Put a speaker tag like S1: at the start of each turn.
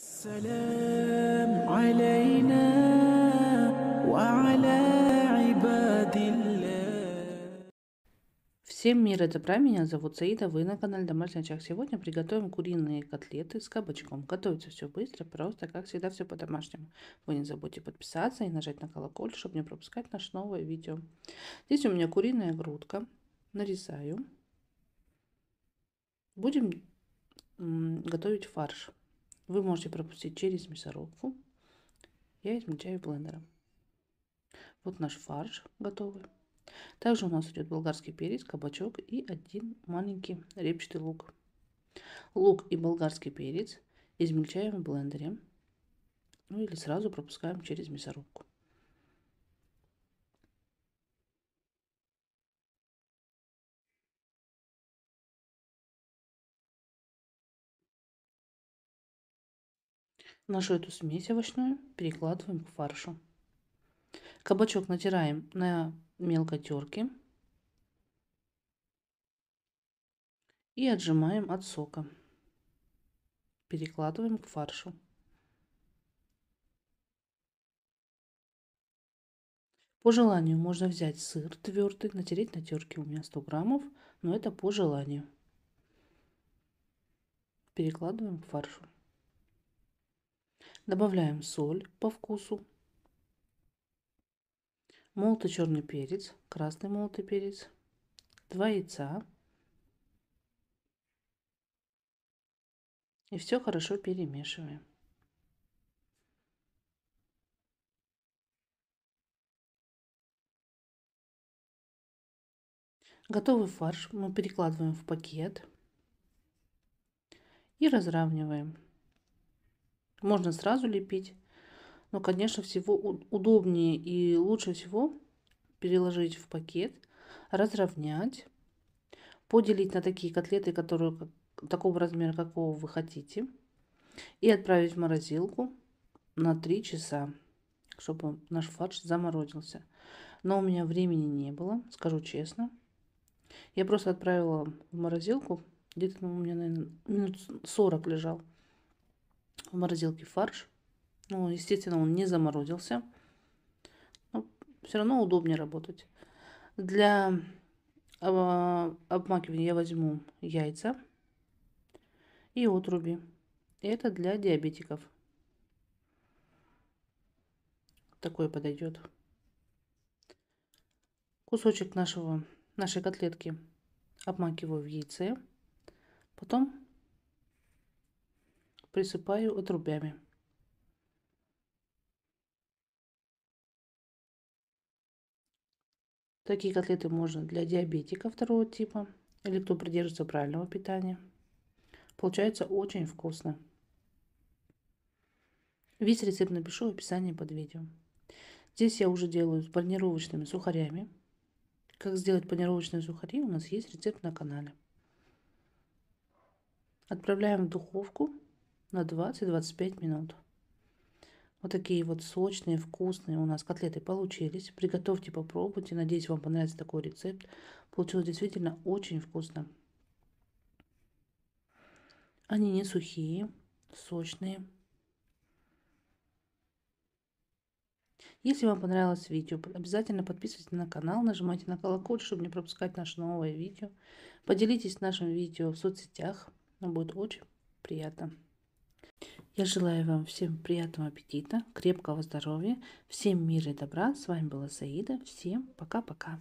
S1: Всем мира добра, меня зовут Саида, вы на канале Домашний Очаг. Сегодня приготовим куриные котлеты с кабачком. Готовится все быстро, просто, как всегда, все по-домашнему. Вы не забудьте подписаться и нажать на колокольчик, чтобы не пропускать наше новое видео. Здесь у меня куриная грудка. Нарезаю. Будем готовить фарш. Вы можете пропустить через мясорубку. Я измельчаю блендером. Вот наш фарш готовый. Также у нас идет болгарский перец, кабачок и один маленький репчатый лук. Лук и болгарский перец измельчаем в блендере. Ну или сразу пропускаем через мясорубку. Нашу эту смесь овощную перекладываем к фаршу. Кабачок натираем на мелкой терке и отжимаем от сока. Перекладываем к фаршу. По желанию можно взять сыр твердый, натереть на терке у меня 100 граммов, но это по желанию. Перекладываем к фаршу. Добавляем соль по вкусу, молотый черный перец, красный молотый перец, два яйца. И все хорошо перемешиваем. Готовый фарш мы перекладываем в пакет и разравниваем. Можно сразу лепить, но, конечно, всего удобнее и лучше всего переложить в пакет, разровнять, поделить на такие котлеты, которые такого размера, какого вы хотите, и отправить в морозилку на 3 часа, чтобы наш фарш заморозился. Но у меня времени не было, скажу честно. Я просто отправила в морозилку, где-то ну, у меня, наверное, минут 40 лежал в морозилке фарш. Ну, естественно, он не заморозился. Но все равно удобнее работать. Для а, обмакивания я возьму яйца и отруби. Это для диабетиков. Такое подойдет. Кусочек нашего, нашей котлетки обмакиваю в яйце. Потом присыпаю отрубями. Такие котлеты можно для диабетика второго типа или кто придерживается правильного питания. Получается очень вкусно. Весь рецепт напишу в описании под видео. Здесь я уже делаю с панировочными сухарями. Как сделать панировочные сухари у нас есть рецепт на канале. Отправляем в духовку на 20-25 минут. Вот такие вот сочные, вкусные у нас котлеты получились. Приготовьте, попробуйте. Надеюсь, вам понравится такой рецепт. Получилось действительно очень вкусно. Они не сухие, сочные. Если вам понравилось видео, обязательно подписывайтесь на канал, нажимайте на колокольчик, чтобы не пропускать наше новое видео. Поделитесь нашим видео в соцсетях, нам будет очень приятно. Я желаю вам всем приятного аппетита, крепкого здоровья, всем мира и добра. С вами была Саида. Всем пока-пока.